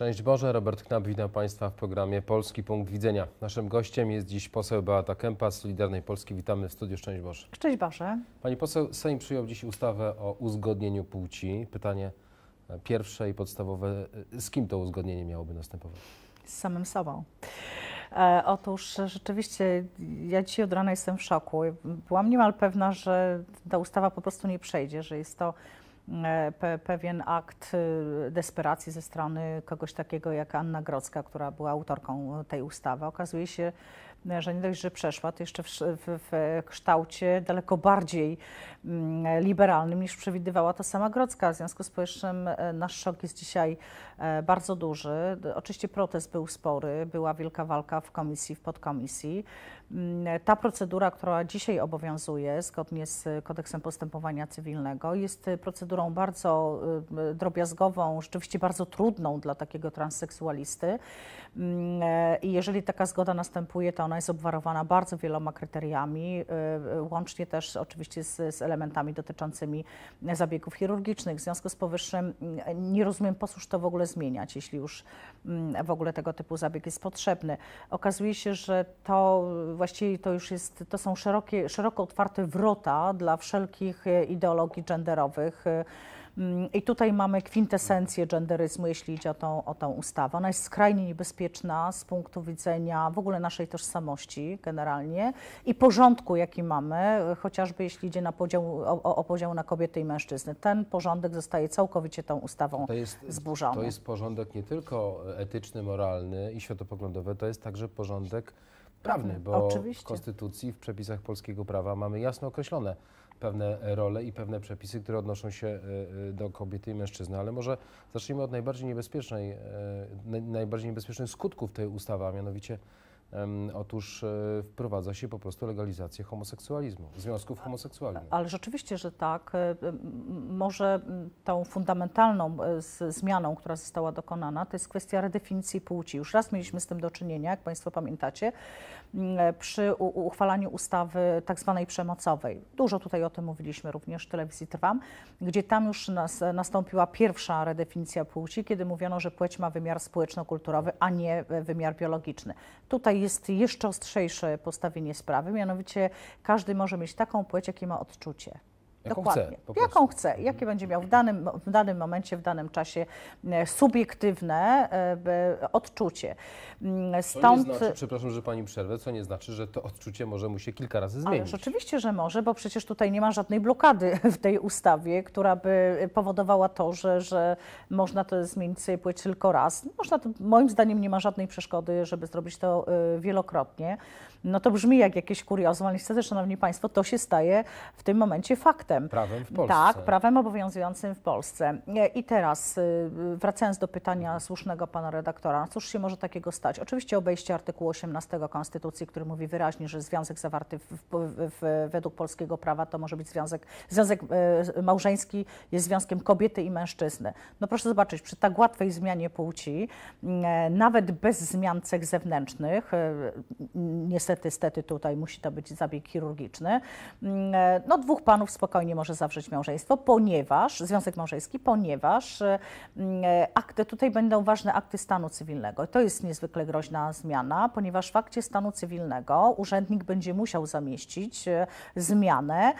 Szczęść Boże, Robert Knap, witam Państwa w programie Polski Punkt Widzenia. Naszym gościem jest dziś poseł Beata Kępa z Solidarnej Polski. Witamy w studiu. Szczęść Boże. Szczęść Boże. Pani poseł, Sejm przyjął dziś ustawę o uzgodnieniu płci. Pytanie e, pierwsze i podstawowe, e, z kim to uzgodnienie miałoby następować? Z samym sobą. E, otóż rzeczywiście ja dzisiaj od rana jestem w szoku. Byłam niemal pewna, że ta ustawa po prostu nie przejdzie, że jest to E, pe, pewien akt y, desperacji ze strony kogoś takiego jak Anna Grodzka, która była autorką tej ustawy. Okazuje się, e, że nie dość, że przeszła, to jeszcze w, w, w, kształcie daleko bardziej mm, liberalnym niż przewidywała to sama Grodzka. W związku z powyższym e, nasz szok jest dzisiaj E, bardzo duży. Oczywiście protest był spory, była wielka walka w komisji, w podkomisji. Mm, ta procedura, która dzisiaj obowiązuje zgodnie z kodeksem postępowania cywilnego, jest procedurą bardzo y, y, drobiazgową, rzeczywiście bardzo trudną dla takiego transseksualisty. Mm, e, I jeżeli taka zgoda następuje, to ona jest obwarowana bardzo wieloma kryteriami, y, łącznie też oczywiście z, z elementami dotyczącymi zabiegów chirurgicznych. W związku z powyższym mm, nie rozumiem, po cóż to w ogóle zmieniać, jeśli już mm, w ogóle tego typu zabieg jest potrzebny. Okazuje się, że to właściwie to już jest, to są szerokie, szeroko otwarte wrota dla wszelkich e, ideologii genderowych. E, Mm, I tutaj mamy kwintesencję genderyzmu, jeśli idzie o tą, o tą ustawę. Ona jest skrajnie niebezpieczna z punktu widzenia w ogóle naszej tożsamości generalnie i porządku, jaki mamy, chociażby jeśli idzie na podział, o, o podział na kobiety i mężczyzny. Ten porządek zostaje całkowicie tą ustawą to jest, zburzony. To jest porządek nie tylko etyczny, moralny i światopoglądowy, to jest także porządek prawny, bo Oczywiście. w Konstytucji, w przepisach polskiego prawa mamy jasno określone, pewne role i pewne przepisy, które odnoszą się e, e, do kobiety i mężczyzny. Ale może zacznijmy od najbardziej niebezpiecznej, e, najbardziej niebezpiecznych skutków tej ustawy, a mianowicie Otóż wprowadza się po prostu legalizację homoseksualizmu, związków homoseksualnych. Ale rzeczywiście, że tak. Może tą fundamentalną zmianą, która została dokonana, to jest kwestia redefinicji płci. Już raz mieliśmy z tym do czynienia, jak Państwo pamiętacie, przy uchwalaniu ustawy tak zwanej przemocowej. Dużo tutaj o tym mówiliśmy również w telewizji Trwam, gdzie tam już nas, nastąpiła pierwsza redefinicja płci, kiedy mówiono, że płeć ma wymiar społeczno-kulturowy, a nie e, wymiar biologiczny. Tutaj jest jeszcze ostrzejsze postawienie sprawy, mianowicie każdy może mieć taką płeć, jakie ma odczucie. Jaką Dokładnie. Chce, Jaką chce, jakie będzie miał w danym, w danym momencie, w danym czasie e, subiektywne e, e, odczucie. Stąd... Mm, co nie znaczy, przepraszam, że Pani przerwę, co nie znaczy, że to odczucie może mu się kilka razy zmienić. Ależ oczywiście, że może, bo przecież tutaj nie ma żadnej blokady w tej ustawie, która by powodowała to, że, że można to zmienić sobie płeć tylko raz. Można to, moim zdaniem nie ma żadnej przeszkody, żeby zrobić to wielokrotnie. No to brzmi jak jakieś kuriozum, ale niestety, Szanowni Państwo, to się staje w tym momencie faktem aktem. Prawem w Polsce. Tak, prawem obowiązującym w Polsce. E, I teraz, y, wracając do pytania mhm. słusznego pana redaktora, cóż się może takiego stać? Oczywiście obejście artykułu 18 Konstytucji, który mówi wyraźnie, że związek zawarty w, w, w, według polskiego prawa to może być związek, związek e, małżeński jest związkiem kobiety i mężczyzny. No proszę zobaczyć, przy tak łatwej zmianie płci, e, nawet bez zmian cech zewnętrznych, niestety, stety tutaj musi to być zabieg chirurgiczny, mm, no dwóch panów spokojnie spokojnie może zawrzeć małżeństwo, ponieważ, związek małżeński, ponieważ e, mm, e, akty, tutaj będą ważne akty stanu cywilnego. To jest niezwykle groźna zmiana, ponieważ w akcie stanu cywilnego urzędnik będzie musiał zamieścić e, zmianę,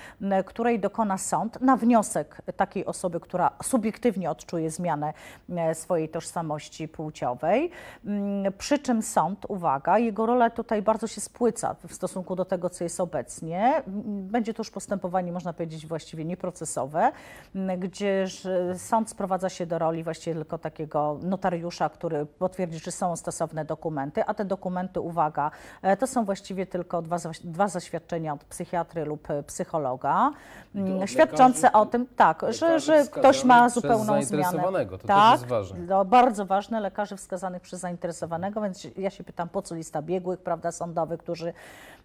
której dokona sąd na wniosek takiej osoby, która subiektywnie odczuje zmianę swojej tożsamości płciowej. Przy czym sąd, uwaga, jego rola tutaj bardzo się spłyca w stosunku do tego, co jest obecnie. Będzie to już postępowanie, można powiedzieć, właściwie nieprocesowe, gdzie sąd sprowadza się do roli właściwie tylko takiego notariusza, który potwierdzi, że są stosowne dokumenty, a te dokumenty, uwaga, e, to są właściwie tylko dwa, dwa zaświadczenia od psychiatry lub e, psychologa, do świadczące lekarzy, o tym, tak, że, że ktoś ma zupełną zmianę. To tak, też jest ważne. bardzo ważne, lekarzy wskazanych przez zainteresowanego, więc ja się pytam, po co lista biegłych, prawda, sądowych, którzy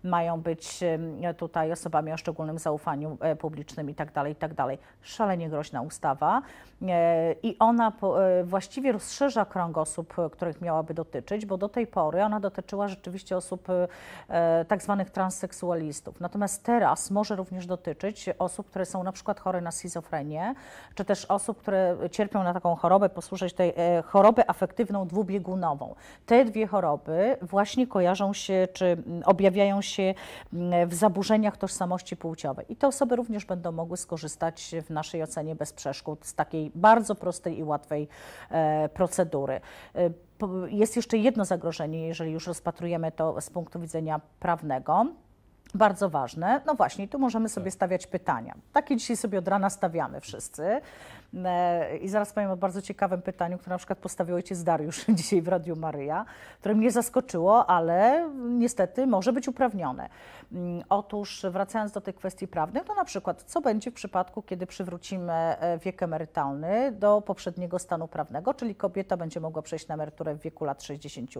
mają być tutaj osobami o szczególnym zaufaniu e, publicznym publicznym itd., tak itd. Tak Szalenie groźna ustawa e, i ona e, właściwie rozszerza krąg osób, e, których miałaby dotyczyć, bo do tej pory ona dotyczyła rzeczywiście osób tak zwanych transseksualistów. Natomiast teraz może również dotyczyć osób, które są na przykład chore na schizofrenię, czy też osób, które cierpią na taką chorobę, posłuchać tej chorobę afektywną dwubiegunową. Te dwie choroby właśnie kojarzą się, czy objawiają się mm, w zaburzeniach tożsamości płciowej. I te osoby również będą będą mogły skorzystać w naszej ocenie bez przeszkód z takiej bardzo prostej i łatwej e, procedury. E, jest jeszcze jedno zagrożenie, jeżeli już rozpatrujemy to z punktu widzenia prawnego bardzo ważne. No właśnie, tu możemy sobie tak. stawiać pytania. Takie dzisiaj sobie od rana stawiamy wszyscy. E, I zaraz powiem o bardzo ciekawym pytaniu, które na przykład postawił ojciec Dariusz dzisiaj w Radiu Maryja, które mnie zaskoczyło, ale niestety może być uprawnione. Mm, otóż wracając do tych kwestii prawnych, to na przykład co będzie w przypadku, kiedy przywrócimy e, wiek emerytalny do poprzedniego stanu prawnego, czyli kobieta będzie mogła przejść na emeryturę w wieku lat 60,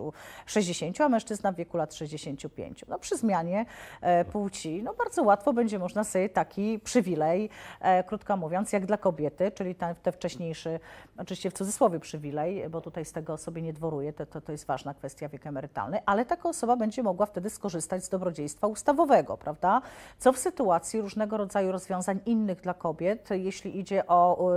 60 a mężczyzna w wieku lat 65. No, przy zmianie e, płci no, bardzo łatwo będzie można sobie taki przywilej, krótko mówiąc, jak dla kobiety, czyli ta ten, te wcześniejszy, oczywiście w cudzysłowie przywilej, bo tutaj z tego sobie nie dworuje, to, to, to jest ważna kwestia wiek emerytalny, ale taka osoba będzie mogła wtedy skorzystać z dobrodziejstwa ustawowego, prawda? Co w sytuacji różnego rodzaju rozwiązań innych dla kobiet, jeśli idzie o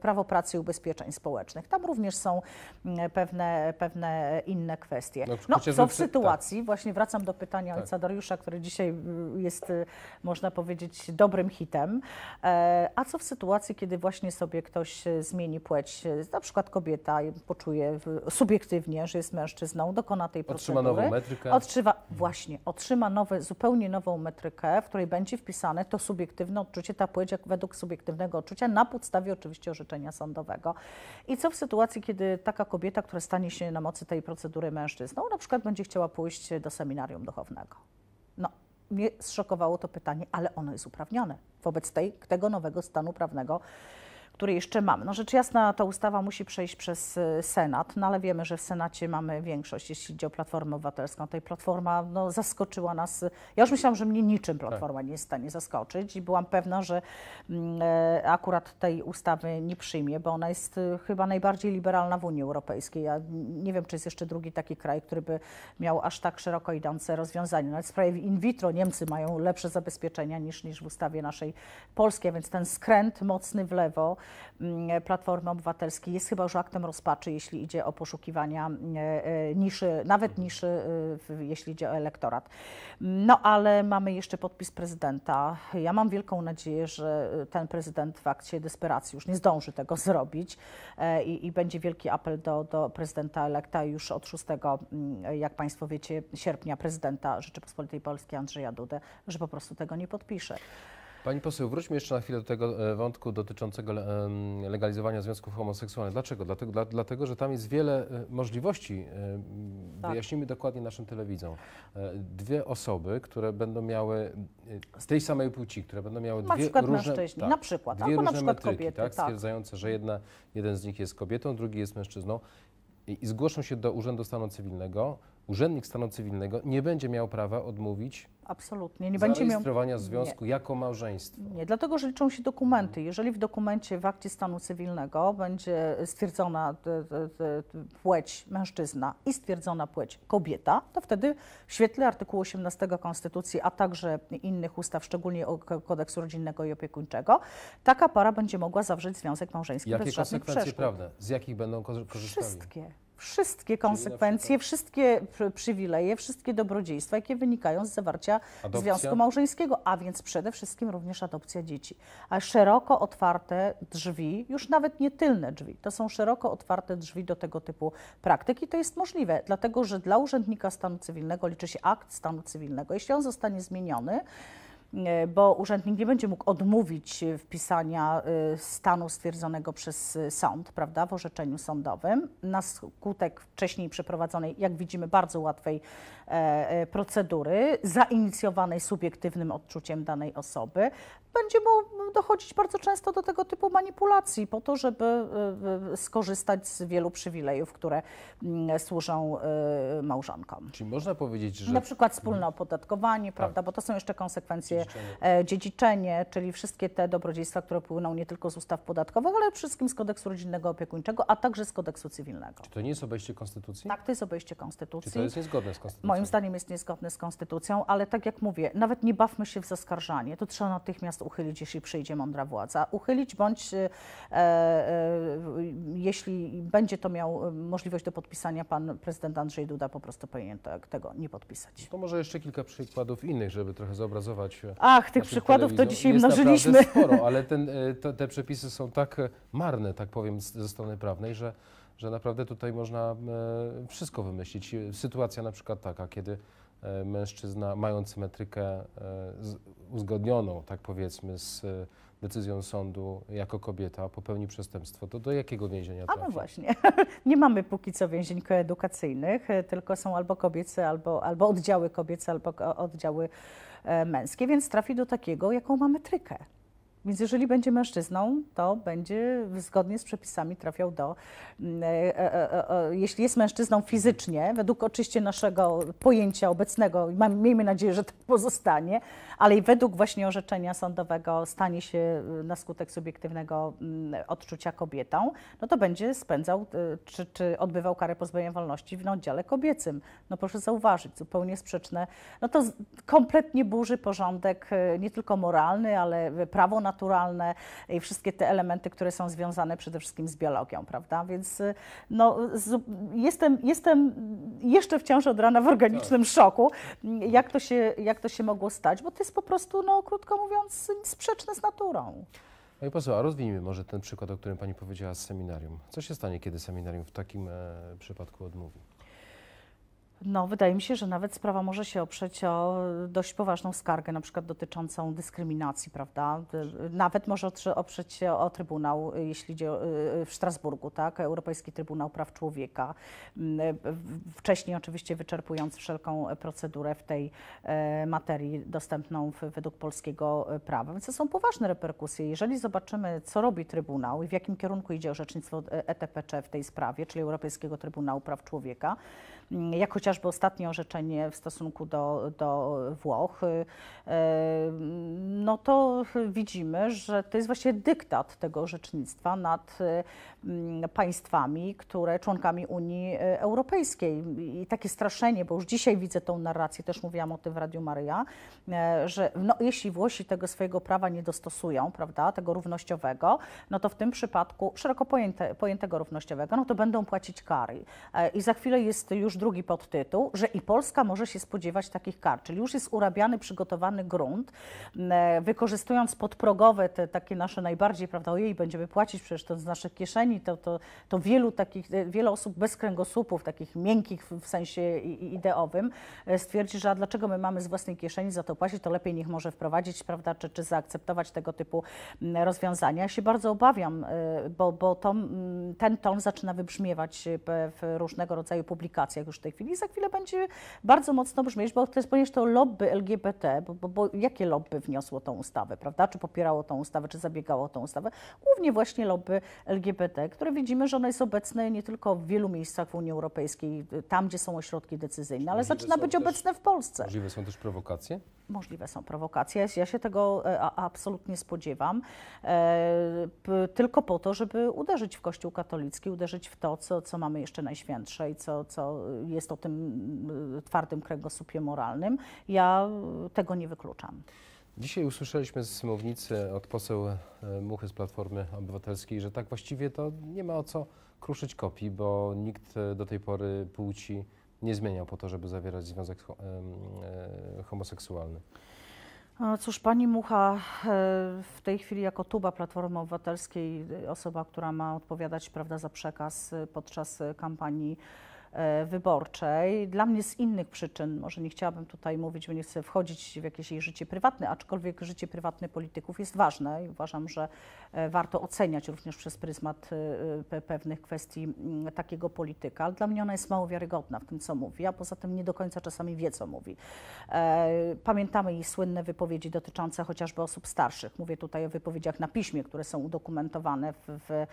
prawo pracy i ubezpieczeń społecznych. Tam również są mm, pewne, pewne inne kwestie. No, no co w sytuacji, tak. właśnie wracam do pytania tak. ojca Dariusza, który dzisiaj mm, jest, y, można powiedzieć, dobrym hitem. E, a co w sytuacji, kiedy właśnie sobie sobie ktoś e, zmieni płeć, e, na przykład kobieta poczuje subiektywnie, że jest mężczyzną, dokona tej procedury. Otrzyma nową metrykę. Otrzyma, mhm. właśnie, otrzyma nowe, zupełnie nową metrykę, w której będzie wpisane to subiektywne odczucie, ta płeć według subiektywnego odczucia, na podstawie oczywiście orzeczenia sądowego. I co w sytuacji, kiedy taka kobieta, która stanie się na mocy tej procedury mężczyzną, na przykład będzie chciała pójść do seminarium duchownego? No, mnie zszokowało to pytanie, ale ono jest uprawnione wobec tej, tego nowego stanu prawnego, które jeszcze mamy. No rzecz jasna ta ustawa musi przejść przez y, Senat, no ale wiemy, że w Senacie mamy większość, jeśli chodzi o Platformę Obywatelską. Tej Platforma no, zaskoczyła nas. Ja już myślałam, że mnie niczym Platforma tak. nie jest w stanie zaskoczyć i byłam pewna, że mm, e, akurat tej ustawy nie przyjmie, bo ona jest y, chyba najbardziej liberalna w Unii Europejskiej. Ja nie wiem, czy jest jeszcze drugi taki kraj, który by miał aż tak szeroko idące rozwiązania. Nawet w sprawie in vitro Niemcy mają lepsze zabezpieczenia niż, niż w ustawie naszej polskiej, więc ten skręt mocny w lewo Mm, Platformy Obywatelskiej jest chyba już aktem rozpaczy, jeśli idzie o poszukiwania mm, e, e, niszy, nawet mhm. niszy, y, jeśli idzie o elektorat. No ale mamy jeszcze podpis prezydenta. Ja mam wielką nadzieję, że y, ten prezydent w akcie desperacji już nie zdąży tego zrobić e, i, i będzie wielki apel do, do prezydenta elekta już od 6, mm, jak Państwo wiecie, sierpnia prezydenta Rzeczypospolitej Polskiej Andrzeja Dudę, że po prostu tego nie podpisze. Pani poseł, wróćmy jeszcze na chwilę do tego e, wątku dotyczącego legalizowania związków homoseksualnych. Dlaczego? Dlatego, dla, dlatego że tam jest wiele e, możliwości. E, tak. Wyjaśnimy dokładnie naszym telewidzom. Dwie osoby, które będą miały z tej samej płci, które będą miały na dwie różne... Tak, na przykład, dwie albo różne na przykład metryki, kobiety. Tak? tak, stwierdzające, że jedna, jeden z nich jest kobietą, drugi jest mężczyzną i zgłoszą się do Urzędu Stanu Cywilnego, urzędnik stanu cywilnego nie będzie miał prawa odmówić Absolutnie. Nie będzie miał... związku nie. jako małżeństwo. Nie, dlatego, że liczą się dokumenty. Jeżeli w dokumencie, w akcie stanu cywilnego będzie stwierdzona e, e, e, płeć mężczyzna i stwierdzona płeć kobieta, to wtedy w świetle artykułu 18 Konstytucji, a także innych ustaw, szczególnie kodeksu rodzinnego i opiekuńczego, taka para będzie mogła zawrzeć związek małżeński Jakie bez konsekwencje prawne? Z jakich będą korzystali? Wszystkie. Wszystkie konsekwencje, wszystkie przywileje, wszystkie dobrodziejstwa, jakie wynikają z zawarcia adopcja. związku małżeńskiego, a więc przede wszystkim również adopcja dzieci. A szeroko otwarte drzwi, już nawet nie tylne drzwi, to są szeroko otwarte drzwi do tego typu praktyk i to jest możliwe, dlatego że dla urzędnika stanu cywilnego liczy się akt stanu cywilnego. Jeśli on zostanie zmieniony, E, bo urzędnik nie będzie mógł odmówić e, wpisania e, stanu stwierdzonego przez sąd, prawda, w orzeczeniu sądowym na skutek wcześniej przeprowadzonej, jak widzimy, bardzo łatwej E, e, procedury zainicjowanej subiektywnym odczuciem danej osoby, będzie mu dochodzić bardzo często do tego typu manipulacji po to, żeby e, skorzystać z wielu przywilejów, które mm, służą małżonkom. Czy można powiedzieć, że... Na przykład wspólne opodatkowanie, tak. prawda, bo to są jeszcze konsekwencje dziedziczenie. dziedziczenie, czyli wszystkie te dobrodziejstwa, które płyną nie tylko z ustaw podatkowych, ale wszystkim z kodeksu rodzinnego opiekuńczego, a także z kodeksu cywilnego. Czy to nie jest obejście konstytucji? Tak, to jest obejście konstytucji. Czy to jest niezgodne z konstytucją? moim zdaniem jest niezgodny z konstytucją, ale tak jak mówię, nawet nie bawmy się w zaskarżanie. To trzeba natychmiast uchylić, jeśli przyjdzie mądra władza. Uchylić bądź e, e, jeśli będzie to miał e, możliwość do podpisania, pan prezydent Andrzej Duda po prostu powinien tego nie podpisać. To może jeszcze kilka przykładów innych, żeby trochę zobrazować. E, Ach, tych przykładów to dzisiaj jest mnożyliśmy. sporo, ale ten, te, te przepisy są tak e, marne, tak powiem, ze strony prawnej, że że naprawdę tutaj można e, wszystko wymyślić. Sytuacja na przykład taka, kiedy e, mężczyzna mając metrykę e, uzgodnioną, tak powiedzmy, z decyzją sądu jako kobieta popełni przestępstwo, to do jakiego więzienia trafi? A no właśnie, nie mamy póki co więzień koedukacyjnych, tylko są albo kobiece, albo, albo oddziały kobiece, albo oddziały męskie, więc trafi do takiego, jaką ma metrykę. Więc jeżeli będzie mężczyzną, to będzie zgodnie z przepisami trafiał do, mm, e, e, e, jeśli jest mężczyzną fizycznie, według oczywiście naszego pojęcia obecnego, miejmy nadzieję, że tak pozostanie, ale i według właśnie orzeczenia sądowego stanie się y, na skutek subiektywnego mm, odczucia kobietą, no to będzie spędzał y, czy, czy odbywał karę pozbawienia wolności w oddziale kobiecym. No proszę zauważyć, zupełnie sprzeczne. No to kompletnie burzy porządek y, nie tylko moralny, ale prawo na naturalne i wszystkie te elementy, które są związane przede wszystkim z biologią, prawda? Więc y, no, z, jestem, jestem jeszcze wciąż od rana w organicznym tak. szoku, jak to, się, jak to się mogło stać, bo to jest po prostu, no, krótko mówiąc, sprzeczne z naturą. Pani no poseł, a rozwijmy może ten przykład, o którym Pani powiedziała z seminarium. Co się stanie, kiedy seminarium w takim e, przypadku odmówi? No, wydaje mi się, że nawet sprawa może się oprzeć o dość poważną skargę, na przykład dotyczącą dyskryminacji, prawda? Nawet może oprzeć się o Trybunał, jeśli idzie y, y, w Strasburgu, tak? Europejski Trybunał Praw Człowieka. Mm, y, wcześniej oczywiście wyczerpując wszelką procedurę w tej e, materii dostępną według polskiego e, prawa. Więc to są poważne reperkusje. Jeżeli zobaczymy, co robi Trybunał i w jakim kierunku idzie orzecznictwo ETPC e w tej sprawie, czyli Europejskiego Trybunału Praw Człowieka, Mm, jak chociażby ostatnie orzeczenie w stosunku do, do Włoch, y, y, no to widzimy, że to jest właśnie dyktat tego orzecznictwa nad y, mm, państwami, które członkami Unii Europejskiej. I takie straszenie, bo już dzisiaj widzę tą narrację, też mówiłam o tym w Radiu Maryja, że no, jeśli Włosi tego swojego prawa nie dostosują, prawda, tego równościowego, no to w tym przypadku szeroko pojęte, pojętego równościowego, no to będą płacić kary. I za chwilę jest już już drugi podtytuł, że i Polska może się spodziewać takich kar, czyli już jest urabiany, przygotowany grunt, wykorzystując podprogowe te takie nasze najbardziej, prawda, ojej, będziemy płacić przecież to z naszych kieszeni, to, to, to wielu takich, e, wiele osób bez kręgosłupów, takich miękkich w sensie ideowym, e, stwierdzi, że a dlaczego my mamy z własnej kieszeni za to płacić, to lepiej niech może wprowadzić, prawda, czy, czy zaakceptować tego typu rozwiązania. Ja się bardzo obawiam, e, bo, bo to, ten ton zaczyna wybrzmiewać w różnego rodzaju publikacjach już w tej chwili, za chwilę będzie bardzo mocno brzmieć, bo to jest ponieważ to lobby LGBT, bo, bo, bo jakie lobby wniosło tą ustawę, prawda? Czy popierało tą ustawę, czy zabiegało o tą ustawę? Głównie właśnie lobby LGBT, które widzimy, że ono jest obecne nie tylko w wielu miejscach w Unii Europejskiej, tam gdzie są ośrodki decyzyjne, ale Możliwe zaczyna być też, obecne w Polsce. Możliwe są też prowokacje? Możliwe są prowokacje. Ja się tego e, absolutnie spodziewam. E, tylko po to, żeby uderzyć w Kościół katolicki, uderzyć w to, co, co mamy jeszcze najświętsze i co, co jest o tym e, twardym kręgosłupie moralnym. Ja tego nie wykluczam. Dzisiaj usłyszeliśmy z mównicy od poseł Muchy z Platformy Obywatelskiej, że tak właściwie to nie ma o co kruszyć kopii, bo nikt do tej pory płci nie zmieniał po to, żeby zawierać związek e, homoseksualny. Cóż, pani Mucha e, w tej chwili jako tuba Platformy Obywatelskiej, e, osoba, która ma odpowiadać prawda, za przekaz podczas kampanii E, wyborczej. Dla mnie z innych przyczyn, może nie chciałabym tutaj mówić, bo nie chcę wchodzić w jakieś jej życie prywatne, aczkolwiek życie prywatne polityków jest ważne i uważam, że e, warto oceniać również przez pryzmat e, pewnych kwestii takiego polityka. Ale dla mnie ona jest mało wiarygodna w tym, co mówi, a poza tym nie do końca czasami wie, co mówi. Pamiętamy jej słynne wypowiedzi dotyczące chociażby osób starszych. Mówię tutaj o wypowiedziach na piśmie, które są udokumentowane w, w,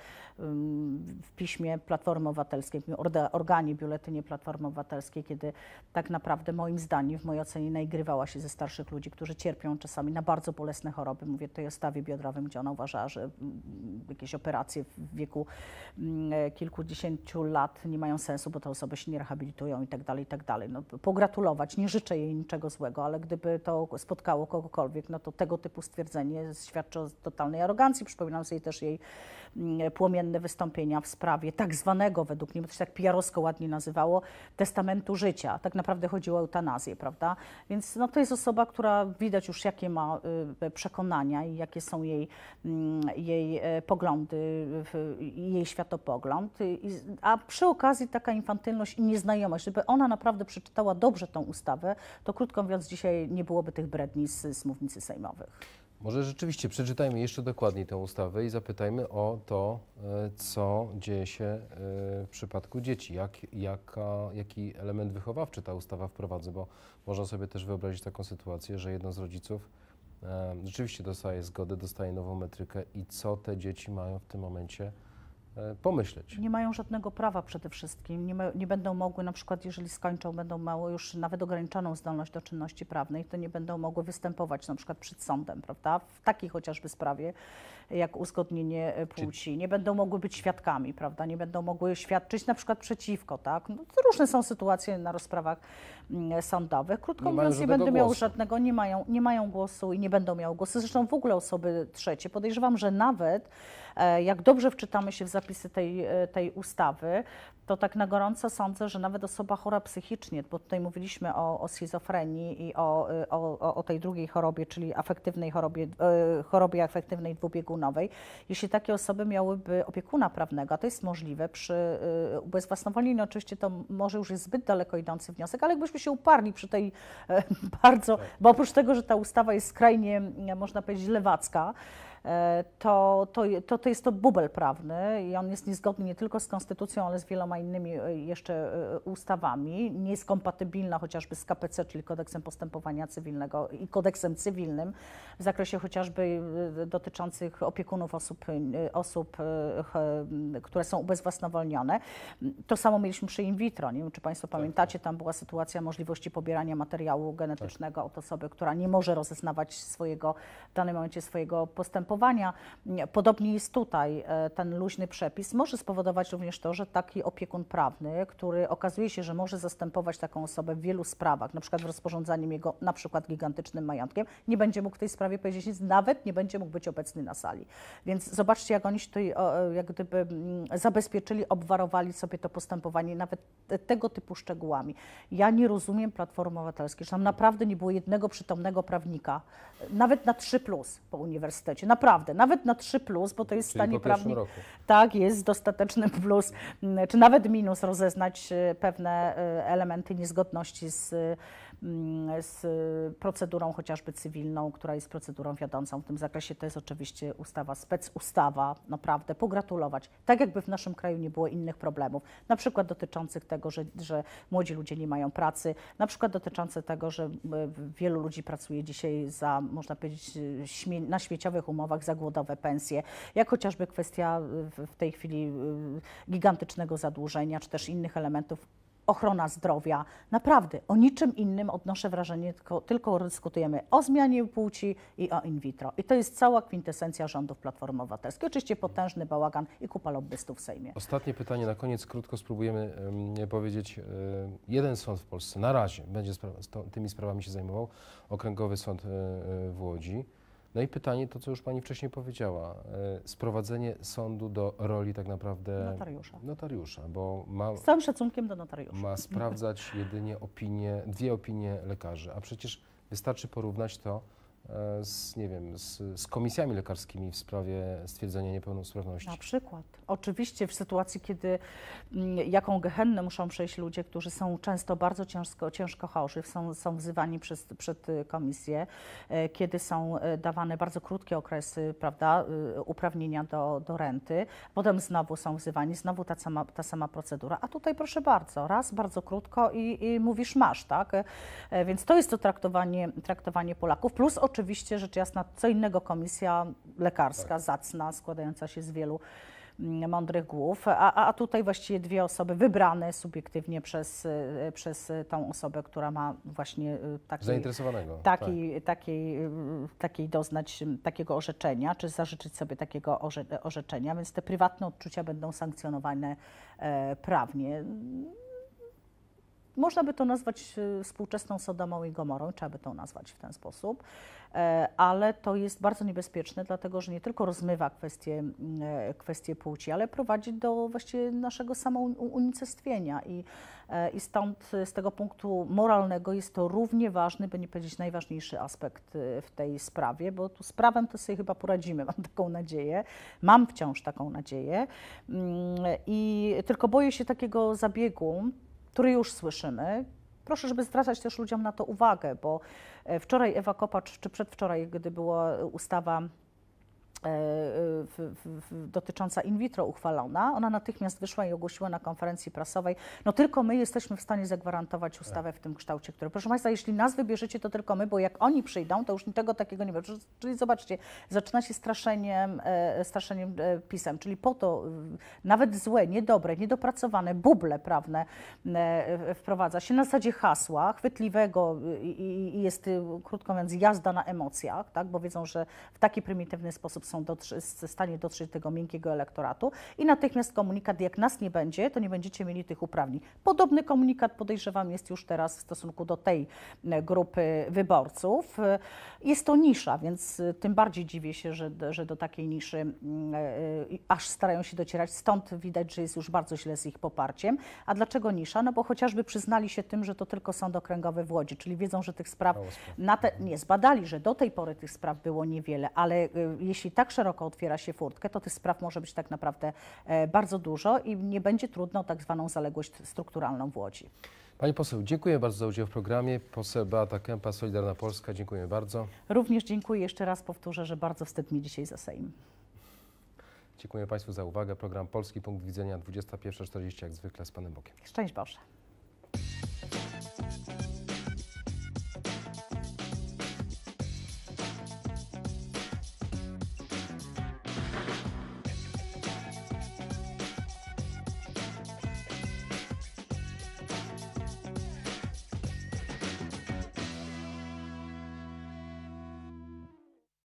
w piśmie Platformy Obywatelskiej, w organie biologicznym, stuletynie Platformy Obywatelskiej, kiedy tak naprawdę moim zdaniem, w mojej ocenie najgrywała się ze starszych ludzi, którzy cierpią czasami na bardzo bolesne choroby. Mówię tutaj o stawie biodrowym, gdzie ona uważała, że mm, jakieś operacje w wieku mm, kilkudziesięciu lat nie mają sensu, bo te osoby się nie rehabilitują i tak dalej, i tak dalej. No, pogratulować, nie życzę jej niczego złego, ale gdyby to spotkało kogokolwiek, no to tego typu stwierdzenie świadczy o totalnej arogancji. Przypominam sobie też jej Mm, płomienne wystąpienia w sprawie tak zwanego, według mnie, bo to się tak pijarowsko ładnie nazywało, testamentu życia. Tak naprawdę chodziło o eutanazję, prawda? Więc no, to jest osoba, która widać już jakie ma y, przekonania i jakie są jej, mm, jej e, poglądy, jej światopogląd. A przy okazji taka infantylność i nieznajomość, żeby ona naprawdę przeczytała dobrze tą ustawę, to krótko mówiąc dzisiaj nie byłoby tych bredni z, z mównicy sejmowych. Może rzeczywiście przeczytajmy jeszcze dokładniej tę ustawę i zapytajmy o to, e, co dzieje się e, w przypadku dzieci. Jak, jaka, jaki element wychowawczy ta ustawa wprowadza, bo można sobie też wyobrazić taką sytuację, że jedno z rodziców e, rzeczywiście dostaje zgodę, dostaje nową metrykę i co te dzieci mają w tym momencie E, pomyśleć. Nie mają żadnego prawa przede wszystkim. Nie, ma, nie, będą mogły, na przykład jeżeli skończą, będą miały już nawet ograniczoną zdolność do czynności prawnej, to nie będą mogły występować na przykład przed sądem, prawda? W takiej chociażby sprawie, jak uzgodnienie e, płci. Czy... Nie będą mogły być świadkami, prawda? Nie będą mogły świadczyć na przykład przeciwko, tak? No, różne są sytuacje na rozprawach mm, sądowych. Krótko nie mówiąc, nie będą miały żadnego, nie mają, nie mają głosu i nie będą miały głosu. Zresztą w ogóle osoby trzecie. Podejrzewam, że nawet E, jak dobrze wczytamy się w zapisy tej, e, tej ustawy, to tak na gorąco sądzę, że nawet osoba chora psychicznie, bo tutaj mówiliśmy o, o schizofrenii i o, e, o, o tej drugiej chorobie, czyli afektywnej chorobie, chorobie afektywnej dwubiegunowej, jeśli takie osoby miałyby opiekuna prawnego, to jest możliwe przy ubezwłasnowolnieniu, oczywiście to może już jest zbyt daleko idący wniosek, ale jakbyśmy się uparli przy tej bardzo, bo oprócz tego, że ta ustawa jest skrajnie, można powiedzieć, lewacka, to, to, to, to jest to bubel prawny i on jest niezgodny nie tylko z konstytucją, ale z wieloma innymi e, jeszcze e, ustawami. Nie jest kompatybilna chociażby z KPC, czyli kodeksem postępowania cywilnego i kodeksem cywilnym w zakresie chociażby e, dotyczących opiekunów osób, osób które są ubezwłasnowolnione. To samo mieliśmy przy in vitro. Nie wiem, czy Państwo tak, pamiętacie, tak. tam była sytuacja możliwości pobierania materiału genetycznego tak. od osoby, która nie może rozeznawać swojego, w danym momencie swojego postępowania postępowania. Podobnie jest tutaj e, ten luźny przepis. Może spowodować również to, że taki opiekun prawny, który okazuje się, że może zastępować taką osobę w wielu sprawach, na przykład w rozporządzaniu jego na przykład gigantycznym majątkiem, nie będzie mógł w tej sprawie powiedzieć nic, nawet nie będzie mógł być obecny na sali. Więc zobaczcie, jak oni się tutaj jak gdyby mm, zabezpieczyli, obwarowali sobie to postępowanie nawet tego typu szczegółami. Ja nie rozumiem Platformy Obywatelskiej, że tam naprawdę nie było jednego przytomnego prawnika, e, nawet na 3 plus po uniwersytecie. Naprawdę naprawdę, nawet na 3, plus, bo to jest w stanie prawnym. Tak, jest dostateczny plus, czy nawet minus rozeznać e, pewne e, elementy niezgodności z Mm, z procedurą chociażby cywilną, która jest procedurą wiodącą w tym zakresie. To jest oczywiście ustawa, specustawa, naprawdę pogratulować. Tak jakby w naszym kraju nie było innych problemów, na przykład dotyczących tego, że, że młodzi ludzie nie mają pracy, na przykład dotyczące tego, że wielu ludzi pracuje dzisiaj za, można powiedzieć, śmie na śmieciowych umowach za głodowe pensje, jak chociażby kwestia w tej chwili y, gigantycznego zadłużenia, czy też innych elementów, ochrona zdrowia. Naprawdę, o niczym innym odnoszę wrażenie, tylko, tylko dyskutujemy o zmianie płci i o in vitro. I to jest cała kwintesencja rządów Platformy Obywatelskiej. Oczywiście potężny bałagan i kupa lobbystów w Sejmie. Ostatnie pytanie na koniec, krótko spróbujemy um, powiedzieć. jeden sąd w Polsce na razie będzie spra tymi sprawami się zajmował, Okręgowy Sąd e, e, w Łodzi. No i pytanie, to co już Pani wcześniej powiedziała, e, sprowadzenie sądu do roli tak naprawdę notariusza, notariusza bo ma, z całym szacunkiem do notariusza. Ma sprawdzać jedynie opinie, dwie opinie lekarzy, a przecież wystarczy porównać to E, z, nie wiem, z, z, komisjami lekarskimi w sprawie stwierdzenia niepełnosprawności. Na przykład. Oczywiście w sytuacji, kiedy mm, jaką gehennę muszą przejść ludzie, którzy są często bardzo ciężko, ciężko chorzy, są, są wzywani przez, przed y, komisję, e, kiedy są e, dawane bardzo krótkie okresy prawda, y, uprawnienia do, do renty, potem znowu są wzywani, znowu ta sama, ta sama procedura. A tutaj proszę bardzo, raz bardzo krótko i, i mówisz masz, tak? Więc to jest to traktowanie, traktowanie Polaków, plus oczywiście rzecz jasna co innego komisja lekarska, tak. zacna, składająca się z wielu mm, mądrych głów, a, a tutaj właściwie dwie osoby wybrane subiektywnie przez, e, przez tą osobę, która ma właśnie e, taki, zainteresowanego. Taki, tak. takiej, takiej doznać takiego orzeczenia, czy zażyczyć sobie takiego orze, orzeczenia, więc te prywatne odczucia będą sankcjonowane e, prawnie. Można by to nazwać e, współczesną Sodomą i Gomorą, trzeba by to nazwać w ten sposób, e, ale to jest bardzo niebezpieczne, dlatego że nie tylko rozmywa kwestie, e, kwestie płci, ale prowadzi do właściwie naszego samounicestwienia i, i stąd z tego punktu moralnego jest to równie ważny, by nie powiedzieć najważniejszy aspekt w tej sprawie, bo tu z prawem to sobie chyba poradzimy, mam taką nadzieję, mam wciąż taką nadzieję mm, i tylko boję się takiego zabiegu, który już słyszymy. Proszę, żeby zwracać też ludziom na to uwagę, bo e, wczoraj Ewa Kopacz, czy przedwczoraj, gdy była ustawa E, e, w, w, dotycząca in vitro uchwalona. Ona natychmiast wyszła i ogłosiła na konferencji prasowej, no tylko my jesteśmy w stanie zagwarantować ustawę w tym kształcie, który, proszę Państwa, jeśli nas wybierzecie, to tylko my, bo jak oni przyjdą, to już niczego takiego nie będzie. Czyli zobaczcie, zaczyna się straszeniem, e, straszeniem pisem, czyli po to nawet złe, niedobre, niedopracowane buble prawne wprowadza się na zasadzie hasła chwytliwego i, i jest, y, krótko mówiąc, jazda na emocjach, tak, bo wiedzą, że w taki prymitywny sposób są dotrzy, stanie dotrzeć tego miękkiego elektoratu i natychmiast komunikat, jak nas nie będzie, to nie będziecie mieli tych uprawnień. Podobny komunikat podejrzewam jest już teraz w stosunku do tej e, grupy wyborców. E, jest to nisza, więc e, tym bardziej dziwię się, że, że do takiej niszy aż starają się docierać. Stąd widać, że jest już bardzo źle z ich poparciem. A dlaczego nisza? No bo chociażby przyznali się tym, że to tylko sąd okręgowy w Łodzi, czyli wiedzą, że tych spraw, na te, nie, zbadali, że do tej pory tych spraw było niewiele, ale jeśli tak tak szeroko otwiera się furtkę, to tych spraw może być tak naprawdę e, bardzo dużo i nie będzie trudno tak zwaną zaległość strukturalną w Łodzi. Pani poseł, dziękuję bardzo za udział w programie. Poseł Beata Kępa, Solidarna Polska, dziękuję bardzo. Również dziękuję. Jeszcze raz powtórzę, że bardzo wstyd mi dzisiaj za Sejm. Dziękuję Państwu za uwagę. Program Polski Punkt Widzenia 21.40 jak zwykle z Panem Bokiem. Szczęść Boże.